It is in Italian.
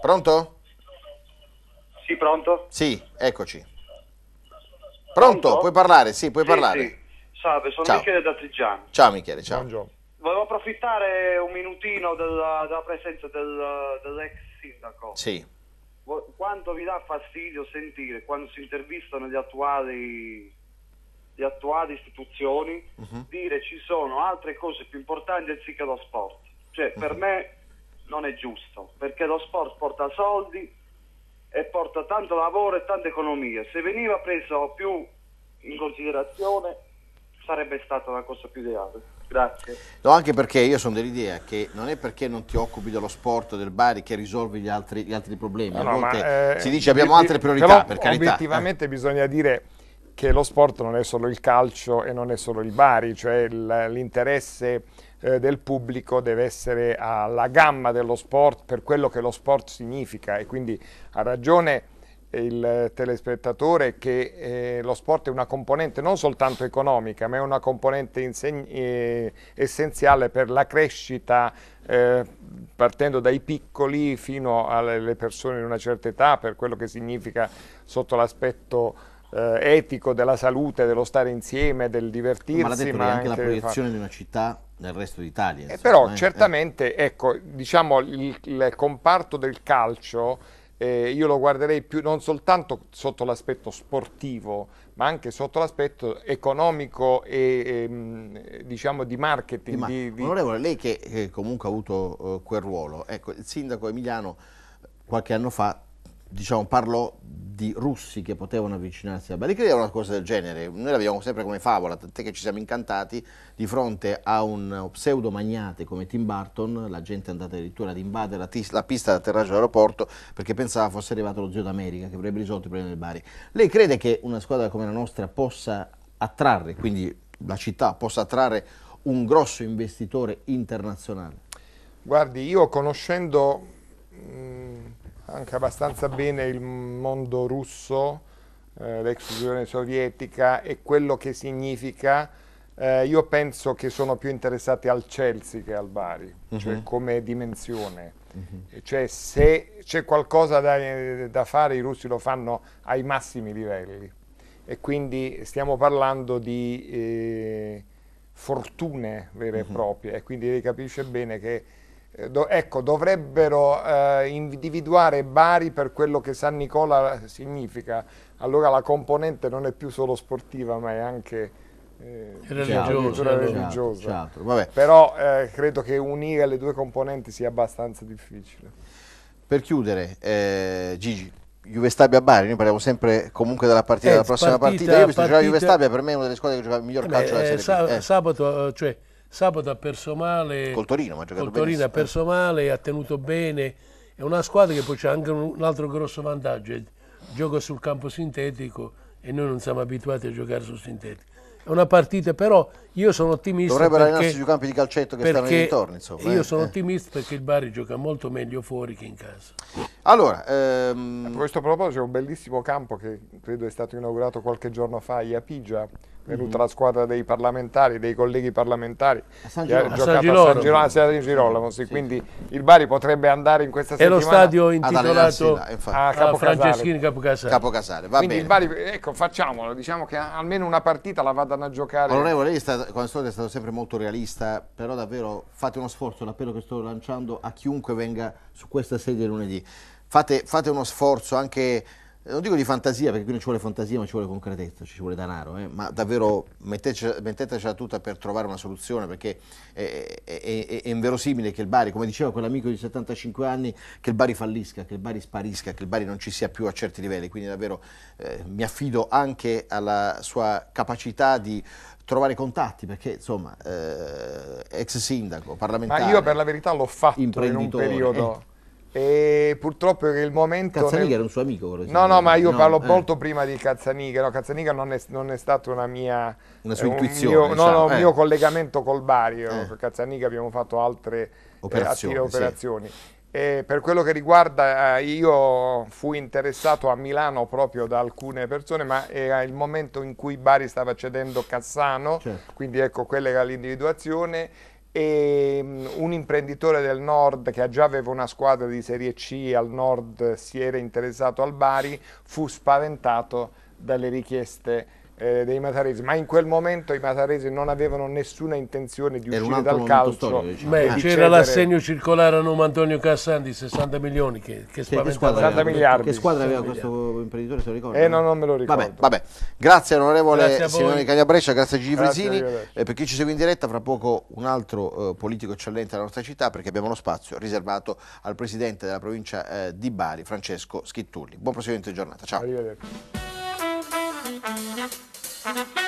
Pronto? Sì, pronto? Sì, eccoci. Pronto? pronto? Puoi parlare? Sì, puoi sì, parlare. Sì. Salve, sono ciao. Michele da Trigiano. Ciao Michele, ciao. Buongiorno. Volevo approfittare un minutino della, della presenza del, dell'ex sindaco. Sì. Quanto vi dà fastidio sentire quando si intervistano gli attuali le attuali istituzioni uh mhm. -huh. dire ci sono altre cose più importanti anziché lo sport. Cioè, uh -huh. per mhm. me non è giusto, perché lo sport porta soldi e porta tanto lavoro e tanta economia. Se veniva preso più in considerazione sarebbe stata la cosa più ideale. Grazie. No, anche perché io sono dell'idea che non è perché non ti occupi dello sport del Bari che risolvi gli altri, gli altri problemi. No, no, ma, eh, si dice abbiamo altre priorità, però, per carità. Eh. Obiettivamente eh. bisogna dire che lo sport non è solo il calcio e non è solo il Bari, cioè l'interesse eh, del pubblico deve essere alla gamma dello sport per quello che lo sport significa e quindi ha ragione il telespettatore che eh, lo sport è una componente non soltanto economica ma è una componente eh, essenziale per la crescita eh, partendo dai piccoli fino alle persone di una certa età per quello che significa sotto l'aspetto eh, etico della salute, dello stare insieme, del divertirsi. Ma l'ha detto ma anche, anche la proiezione di una città nel resto d'Italia. Eh, però eh, eh. certamente, ecco, diciamo il, il comparto del calcio eh, io lo guarderei più non soltanto sotto l'aspetto sportivo, ma anche sotto l'aspetto economico e, e ehm, diciamo di marketing. Ma, di, di... Onorevole, lei che, che, comunque ha avuto uh, quel ruolo, ecco, il sindaco Emiliano qualche anno fa diciamo, parlò di russi che potevano avvicinarsi a Balicrea una cosa del genere. Noi la sempre come favola, tant'è che ci siamo incantati di fronte a un pseudo magnate come Tim Burton, la gente è andata addirittura ad invadere la, la pista da atterraggio perché pensava fosse arrivato lo zio d'America che avrebbe risolto il problema del Bari. Lei crede che una squadra come la nostra possa attrarre, quindi la città possa attrarre un grosso investitore internazionale? Guardi, io conoscendo anche abbastanza bene il mondo russo, eh, l'ex Unione Sovietica e quello che significa. Eh, io penso che sono più interessati al Chelsea che al Bari, uh -huh. cioè mhm. come dimensione. Uh mhm. -huh. Cioè se c'è qualcosa da, da fare i russi lo fanno ai massimi livelli e quindi stiamo parlando di eh, fortune vere e mhm. proprie e quindi lei capisce bene che do, ecco, dovrebbero eh, individuare Bari per quello che San Nicola significa. Allora la componente non è più solo sportiva, ma è anche eh, religioso, diciamo, certo, religiosa. Certo, certo. Però eh, credo che unire le due componenti sia abbastanza difficile. Per chiudere, eh, Gigi, Juve Stabia Bari, noi parliamo sempre comunque della partita, eh, della prossima partita, partita. Io ho visto partita... giocare Juve Stabia, per me è una delle squadre che gioca il miglior calcio della eh, Serie sa B. Eh. Sabato, eh, cioè Sabato ha perso male. Col Torino, ha giocato Col Torino ha perso male, ha tenuto bene. È una squadra che poi c'è anche un altro grosso vantaggio. Gioca sul campo sintetico e noi non siamo abituati a giocare sul sintetico. È una partita, però io sono ottimista. Dovrebbero allenarsi sui campi di calcetto che stanno nei dintorni. Insomma, io eh. sono eh. ottimista perché il Bari gioca molto meglio fuori che in casa. Allora, ehm... a questo proposito, c'è un bellissimo campo che credo è stato inaugurato qualche giorno fa a Iapigia venuta mm. la squadra dei parlamentari, dei colleghi parlamentari che ha giocato a San, Girolamo. a San Girolamo, a San Girolamo sì, sì. quindi il Bari potrebbe andare in questa settimana. è lo stadio intitolato a, a Franceschini Capocasale. Capocasale quindi bene. il Bari, ecco facciamolo, diciamo che almeno una partita la vadano a giocare. Onorevole, lei sta, come storia è stato sempre molto realista, però davvero fate uno sforzo, l'appello che sto lanciando a chiunque venga su questa sedia lunedì. Fate, fate uno sforzo anche non dico di fantasia, perché qui non ci vuole fantasia, ma ci vuole concretezza, ci vuole denaro, eh? ma davvero mettetecela, mettetecela tutta per trovare una soluzione, perché è, è, è, è, inverosimile che il Bari, come diceva quell'amico di 75 anni, che il Bari fallisca, che il Bari sparisca, che il Bari non ci sia più a certi livelli, quindi davvero eh, mi affido anche alla sua capacità di trovare contatti perché insomma eh, ex sindaco parlamentare ma io per la verità l'ho fatto in un periodo e purtroppo è il momento. Cazzaniga nel... era un suo amico, quello No, no, ma io no, parlo eh. molto prima di Cazzaniga. No, Cazzaniga non è, non è stata una mia. Una sua eh, intuizione. Mio, diciamo. No, no, eh. mio collegamento col Bario. Eh. Cazzaniga abbiamo fatto altre operazioni. Eh, attive operazioni. Sì. E per quello che riguarda, eh, io fui interessato a Milano proprio da alcune persone, ma era il momento in cui Bari stava cedendo Cassano, certo. quindi ecco quella era l'individuazione e ehm, un imprenditore del nord che già aveva una squadra di Serie C al nord si era interessato al Bari, fu spaventato dalle richieste eh, dei mataresi, ma in quel momento i mataresi non avevano nessuna intenzione di uscire dal calcio. Storico, diciamo. Beh, c'era l'assegno circolare a nome Antonio Cassandi, 60 milioni che, che, che, che squadra, aveva, che squadra aveva questo imprenditore, se lo ricordo? Eh, no, non me lo ricordo. Vabbè, vabbè. Grazie onorevole Simone Cagliabrescia, grazie a Gigi Frisini. Eh, per chi ci segue in diretta, fra poco un altro eh, politico eccellente della nostra città perché abbiamo lo spazio riservato al presidente della provincia eh, di Bari, Francesco Schittulli. Buon proseguimento di giornata, ciao. Arrivederci. Ha ha ha!